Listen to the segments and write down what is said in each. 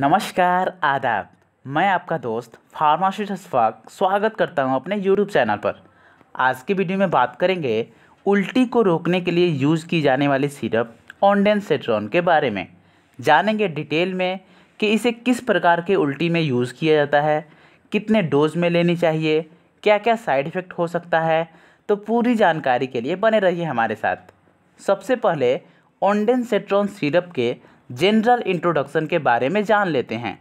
नमस्कार आदाब मैं आपका दोस्त फार्मासिस्ट अशफाक स्वागत करता हूं अपने यूट्यूब चैनल पर आज की वीडियो में बात करेंगे उल्टी को रोकने के लिए यूज़ की जाने वाली सिरप ऑनडेन सेट्रॉन के बारे में जानेंगे डिटेल में कि इसे किस प्रकार के उल्टी में यूज़ किया जाता है कितने डोज में लेनी चाहिए क्या क्या साइड इफ़ेक्ट हो सकता है तो पूरी जानकारी के लिए बने रहिए हमारे साथ सबसे पहले ऑनडेन सेट्रॉन सिरप के जनरल इंट्रोडक्शन के बारे में जान लेते हैं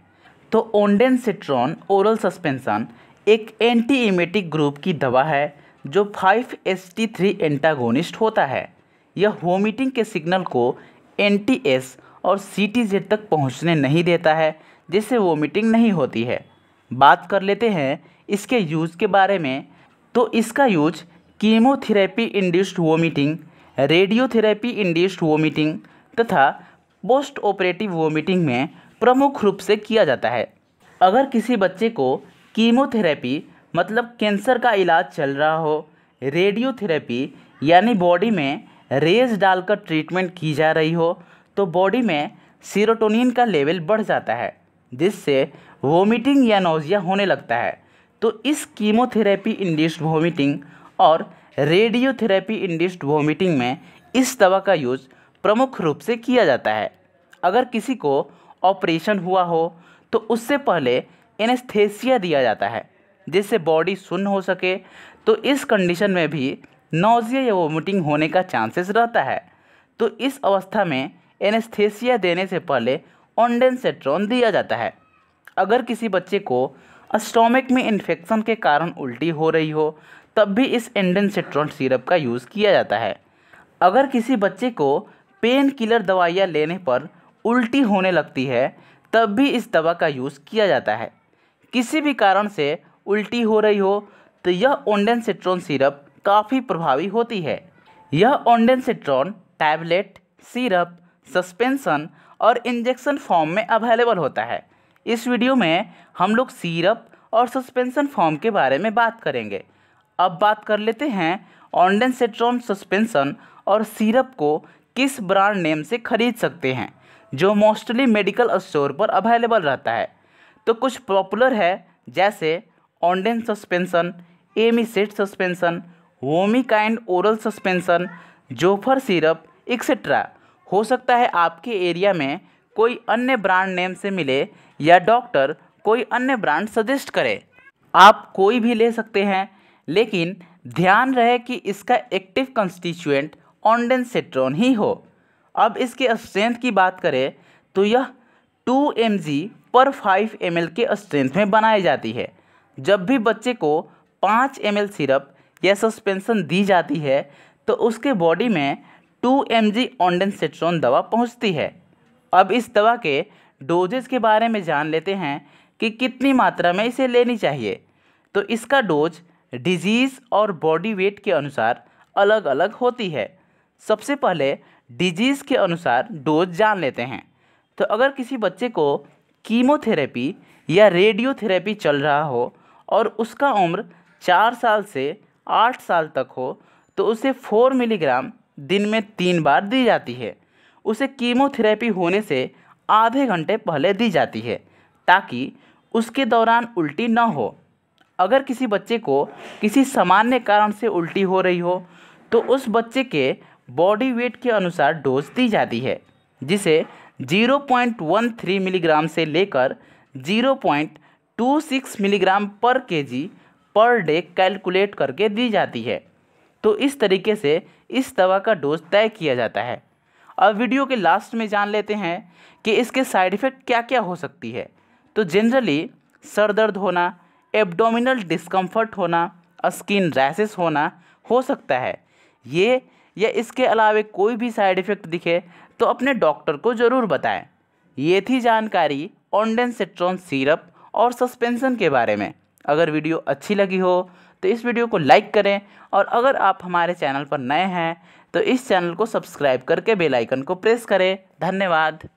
तो ओंडेन सिट्रॉन ओरल सस्पेंसन एक एंटी इमेटिक ग्रुप की दवा है जो 5 थ्री एंटागोनिस्ट होता है यह वोमिटिंग के सिग्नल को एन और सी तक पहुंचने नहीं देता है जिससे वोमिटिंग नहीं होती है बात कर लेते हैं इसके यूज़ के बारे में तो इसका use chemotherapy induced vomiting radiotherapy induced vomiting तथा पोस्ट ऑपरेटिव वोमिटिंग में प्रमुख रूप से किया जाता है अगर किसी बच्चे को कीमोथेरेपी मतलब कैंसर का इलाज चल रहा हो रेडियोथेरेपी यानी बॉडी में रेज डालकर ट्रीटमेंट की जा रही हो तो बॉडी में सीरोटोनिन का लेवल बढ़ जाता है जिससे वोमिटिंग या नोजिया होने लगता है तो इस कीमोथेरेपी इंड्यूस्ड वोमिटिंग और रेडियोथेरेपी इंड्यूस्ड वोमिटिंग में इस दवा का यूज़ प्रमुख रूप से किया जाता है अगर किसी को ऑपरेशन हुआ हो तो उससे पहले एनेस्थेसिया दिया जाता है जिससे बॉडी सुन्न हो सके तो इस कंडीशन में भी नोजिया या वोमिटिंग होने का चांसेस रहता है तो इस अवस्था में एनेस्थेसिया देने से पहले ऑनडेंसेट्रॉन दिया जाता है अगर किसी बच्चे को अस्टोमिक में इन्फेक्शन के कारण उल्टी हो रही हो तब भी इस एंडेंसेट्रॉन सिरप का यूज़ किया जाता है अगर किसी बच्चे को पेन किलर दवाइयाँ लेने पर उल्टी होने लगती है तब भी इस दवा का यूज़ किया जाता है किसी भी कारण से उल्टी हो रही हो तो यह ओंडेनसेट्रॉन सिरप काफ़ी प्रभावी होती है यह ओंडेनसेट्रॉन टैबलेट सिरप सस्पेंसन और इंजेक्शन फॉर्म में अवेलेबल होता है इस वीडियो में हम लोग सिरप और सस्पेंसन फॉर्म के बारे में बात करेंगे अब बात कर लेते हैं ऑनडेनसेट्रॉन सस्पेंसन और सिरप को किस ब्रांड नेम से खरीद सकते हैं जो मोस्टली मेडिकल स्टोर पर अवेलेबल रहता है तो कुछ पॉपुलर है जैसे Onden suspension Emeset suspension Vomikind oral suspension Zofer syrup etcetera हो सकता है आपके एरिया में कोई अन्य ब्रांड नेम से मिले या डॉक्टर कोई अन्य ब्रांड सजेस्ट करे आप कोई भी ले सकते हैं लेकिन ध्यान रहे कि इसका एक्टिव कंस्टिट्यूएंट ऑनडेन सेट्रॉन ही हो अब इसके स्ट्रेंथ की बात करें तो यह टू एम पर फाइव एम के स्ट्रेंथ में बनाई जाती है जब भी बच्चे को पाँच एम सिरप या सस्पेंसन दी जाती है तो उसके बॉडी में टू एम जी ऑन्डेंसेट्रोन दवा पहुंचती है अब इस दवा के डोजेज के बारे में जान लेते हैं कि कितनी मात्रा में इसे लेनी चाहिए तो इसका डोज डिजीज़ और बॉडी वेट के अनुसार अलग अलग होती है सबसे पहले डिजीज़ के अनुसार डोज जान लेते हैं तो अगर किसी बच्चे को कीमोथेरेपी या रेडियोथेरेपी चल रहा हो और उसका उम्र चार साल से आठ साल तक हो तो उसे फोर मिलीग्राम दिन में तीन बार दी जाती है उसे कीमोथेरेपी होने से आधे घंटे पहले दी जाती है ताकि उसके दौरान उल्टी ना हो अगर किसी बच्चे को किसी सामान्य कारण से उल्टी हो रही हो तो उस बच्चे के बॉडी वेट के अनुसार डोज दी जाती है जिसे 0.13 मिलीग्राम से लेकर 0.26 मिलीग्राम पर केजी पर डे कैलकुलेट करके दी जाती है तो इस तरीके से इस दवा का डोज तय किया जाता है अब वीडियो के लास्ट में जान लेते हैं कि इसके साइड इफ़ेक्ट क्या क्या हो सकती है तो जनरली सर दर्द होना एब्डोमिनल डिस्कम्फर्ट होना स्किन रैसेस होना हो सकता है ये या इसके अलावा कोई भी साइड इफ़ेक्ट दिखे तो अपने डॉक्टर को ज़रूर बताएं ये थी जानकारी सेट्रॉन सिरप और सस्पेंसन के बारे में अगर वीडियो अच्छी लगी हो तो इस वीडियो को लाइक करें और अगर आप हमारे चैनल पर नए हैं तो इस चैनल को सब्सक्राइब करके बेलाइकन को प्रेस करें धन्यवाद